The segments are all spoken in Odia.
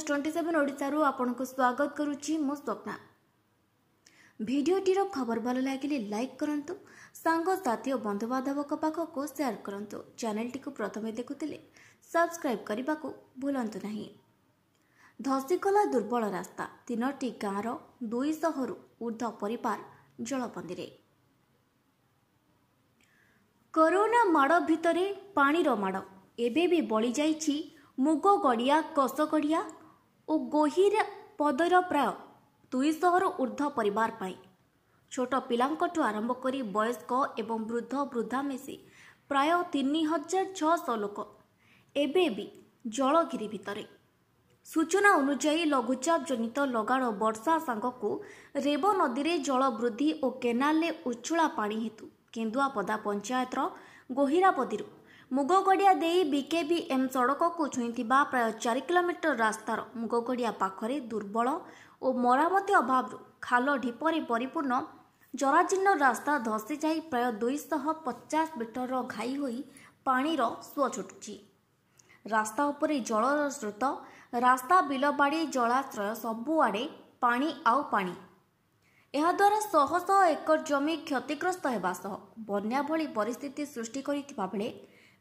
ନ୍ୟୁଜ୍ ଟ୍ୱେଣ୍ଟି ସେଭେନ୍ ଓଡ଼ିଶାରୁ ଆପଣଙ୍କୁ ସ୍ୱାଗତ କରୁଛି ମୁଁ ସ୍ୱପ୍ନା ଭିଡ଼ିଓଟିର ଖବର ଭଲ ଲାଗିଲେ ଲାଇକ୍ କରନ୍ତୁ ସାଙ୍ଗସାଥି ଓ ବନ୍ଧୁବାନ୍ଧବଙ୍କ ପାଖକୁ ସେୟାର କରନ୍ତୁ ଚ୍ୟାନେଲଟିକୁ ପ୍ରଥମେ ଦେଖୁଥିଲେ ସବସ୍କ୍ରାଇବ୍ କରିବାକୁ ଭୁଲନ୍ତୁ ନାହିଁ ଧସିଗଲା ଦୁର୍ବଳ ରାସ୍ତା ତିନୋଟି ଗାଁର ଦୁଇଶହରୁ ଉର୍ଦ୍ଧ୍ୱ ପରିବାର ଜଳବନ୍ଦୀରେ କରୋନା ମାଡ଼ ଭିତରେ ପାଣିର ମାଡ଼ ଏବେ ବି ବଳିଯାଇଛି ମୁଗ ଗଡ଼ିଆ କଷଗଡ଼ିଆ ଓ ଗୋହିର ପଦର ପ୍ରାୟ ଦୁଇଶହରୁ ଉର୍ଦ୍ଧ୍ୱ ପରିବାର ପାଇଁ ଛୋଟ ପିଲାଙ୍କଠୁ ଆରମ୍ଭ କରି ବୟସ୍କ ଏବଂ ବୃଦ୍ଧ ବୃଦ୍ଧା ମିଶି ପ୍ରାୟ ତିନି ହଜାର ଛଅଶହ ଲୋକ ଏବେ ବି ଜଳଗିରି ଭିତରେ ସୂଚନା ଅନୁଯାୟୀ ଲଘୁଚାପ ଜନିତ ଲଗାଣ ବର୍ଷା ସାଙ୍ଗକୁ ରେବ ନଦୀରେ ଜଳ ବୃଦ୍ଧି ଓ କେନାଲରେ ଉଚ୍ଚୁଳା ପାଣି ହେତୁ କେନ୍ଦୁଆପଦା ପଞ୍ଚାୟତର ଗହିରାପଦୀରୁ ମୁଗଗଡ଼ିଆ ଦେଇ ବିକେବି ଏମ୍ ସଡ଼କକୁ ଛୁଇଁଥିବା ପ୍ରାୟ ଚାରି କିଲୋମିଟର ରାସ୍ତାର ମୁଗଗଡ଼ିଆ ପାଖରେ ଦୁର୍ବଳ ଓ ମରାମତି ଅଭାବରୁ ଖାଲ ଢିପରେ ପରିପୂର୍ଣ୍ଣ ଜରାଜୀର୍ଣ୍ଣ ରାସ୍ତା ଧସିଯାଇ ପ୍ରାୟ ଦୁଇଶହ ପଚାଶ ମିଟରର ଘାଇ ହୋଇ ପାଣିର ସୁଅ ଛୁଟୁଛି ରାସ୍ତା ଉପରେ ଜଳର ସ୍ରୋତ ରାସ୍ତା ବିଲବାଡ଼ି ଜଳାଶ୍ରୟ ସବୁଆଡ଼େ ପାଣି ଆଉ ପାଣି ଏହାଦ୍ୱାରା ଶହ ଶହ ଏକର ଜମି କ୍ଷତିଗ୍ରସ୍ତ ହେବା ସହ ବନ୍ୟା ଭଳି ପରିସ୍ଥିତି ସୃଷ୍ଟି କରିଥିବା ବେଳେ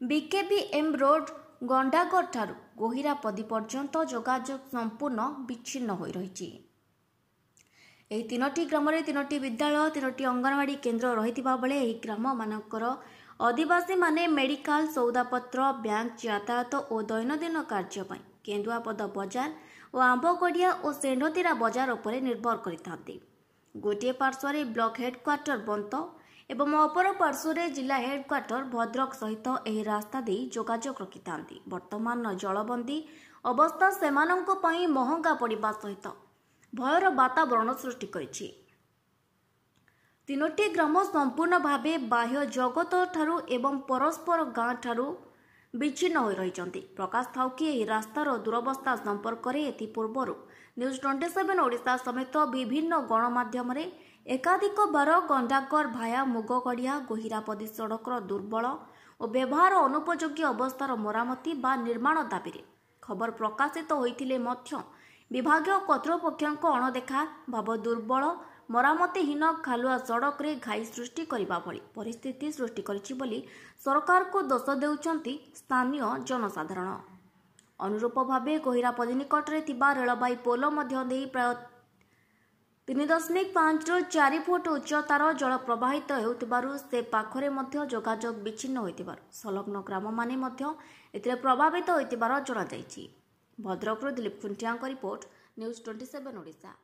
বিকেবিএম রোড গଣ୍ଡାଗଡ଼ ଠାରୁ ଗୋହିରାପଦୀ ପର୍ଯ୍ୟନ୍ତ ଯୋଗାଯୋଗ ସମ୍ପୂର୍ଣ୍ଣ ବିଚ୍ଛିନ୍ନ ହୋଇ ରହିଛି ଏହି ତିନୋଟି ଗ୍ରାମରେ ତିନୋଟି ବିଦ୍ୟାଳୟ ତିନୋଟି ଅଙ୍ଗନବାଡ଼ି କେନ୍ଦ୍ର ରହିଥିବା ବେଳେ ଏହି ଗ୍ରାମମାନଙ୍କର ଅଧିବାସୀମାନେ ମେଡ଼ିକାଲ ସଉଦାପତ୍ର ବ୍ୟାଙ୍କ ଯାତାୟାତ ଓ ଦୈନନ୍ଦିନ କାର୍ଯ୍ୟ ପାଇଁ କେନ୍ଦୁଆପଦ ବଜାର ଓ ଆମ୍ବଗଡ଼ିଆ ଓ ସେଣ୍ଢତିରା ବଜାର ଉପରେ ନିର୍ଭର କରିଥାନ୍ତି ଗୋଟିଏ ପାର୍ଶ୍ୱରେ ବ୍ଲକ ହେଡ଼କ୍ୱାର୍ଟର ବନ୍ତ ଏବଂ ଅପର ପାର୍ଶ୍ୱରେ ଜିଲ୍ଲା ହେଡକ୍ୱାର୍ଟର ଭଦ୍ରକ ସହିତ ଏହି ରାସ୍ତା ଦେଇ ଯୋଗାଯୋଗ ରଖିଥାନ୍ତି ବର୍ତ୍ତମାନର ଜଳବନ୍ଦୀ ଅବସ୍ଥା ସେମାନଙ୍କ ପାଇଁ ମହଙ୍ଗା ପଡ଼ିବା ସହିତ ଭୟର ବାତାବରଣ ସୃଷ୍ଟି କରିଛି ତିନୋଟି ଗ୍ରାମ ସମ୍ପୂର୍ଣ୍ଣ ଭାବେ ବାହ୍ୟ ଜଗତ ଠାରୁ ଏବଂ ପରସ୍ପର ଗାଁଠାରୁ ବିଚ୍ଛିନ୍ନ ହୋଇ ରହିଛନ୍ତି ପ୍ରକାଶ ଥାଉ କି ଏହି ରାସ୍ତାର ଦୂରବସ୍ଥା ସମ୍ପର୍କରେ ଏଥିପୂର୍ବରୁ ନ୍ୟୁଜ୍ ଟ୍ୱେଣ୍ଟି ସେଭେନ୍ ଓଡ଼ିଶା ସମେତ ବିଭିନ୍ନ ଗଣମାଧ୍ୟମରେ ଏକାଧିକ ବାର ଗଣ୍ଡାକର ଭାୟା ମୁଗ ଗଡ଼ିଆ ଗୋହିରାପଦୀ ସଡ଼କର ଦୁର୍ବଳ ଓ ବ୍ୟବହାର ଅନୁପଯୋଗୀ ଅବସ୍ଥାର ମରାମତି ବା ନିର୍ମାଣ ଦାବିରେ ଖବର ପ୍ରକାଶିତ ହୋଇଥିଲେ ମଧ୍ୟ ବିଭାଗୀୟ କର୍ତ୍ତୃପକ୍ଷଙ୍କ ଅଣଦେଖା ଭାବ ଦୁର୍ବଳ ମରାମତିହୀନ ଖାଲୁଆ ସଡ଼କରେ ଘାଇ ସୃଷ୍ଟି କରିବା ଭଳି ପରିସ୍ଥିତି ସୃଷ୍ଟି କରିଛି ବୋଲି ସରକାରକୁ ଦୋଷ ଦେଉଛନ୍ତି ସ୍ଥାନୀୟ ଜନସାଧାରଣ ଅନୁରୂପ ଭାବେ ଗହିରାପଦୀ ନିକଟରେ ଥିବା ରେଳବାଇ ପୋଲ ମଧ୍ୟ ଦେଇ ପ୍ରାୟ ତିନି ଦଶମିକ ପାଞ୍ଚରୁ ଚାରି ଫୁଟ ଉଚ୍ଚତାର ଜଳ ପ୍ରବାହିତ ହେଉଥିବାରୁ ସେ ପାଖରେ ମଧ୍ୟ ଯୋଗାଯୋଗ ବିଚ୍ଛିନ୍ନ ହୋଇଥିବାରୁ ସଂଲଗ୍ନ ଗ୍ରାମମାନେ ମଧ୍ୟ ଏଥିରେ ପ୍ରଭାବିତ ହୋଇଥିବାର ଜଣାଯାଇଛି ଭଦ୍ରକରୁ ଦିଲ୍ଲୀପ ଖୁଣ୍ଟିଆଙ୍କ report news twenty seven Odisha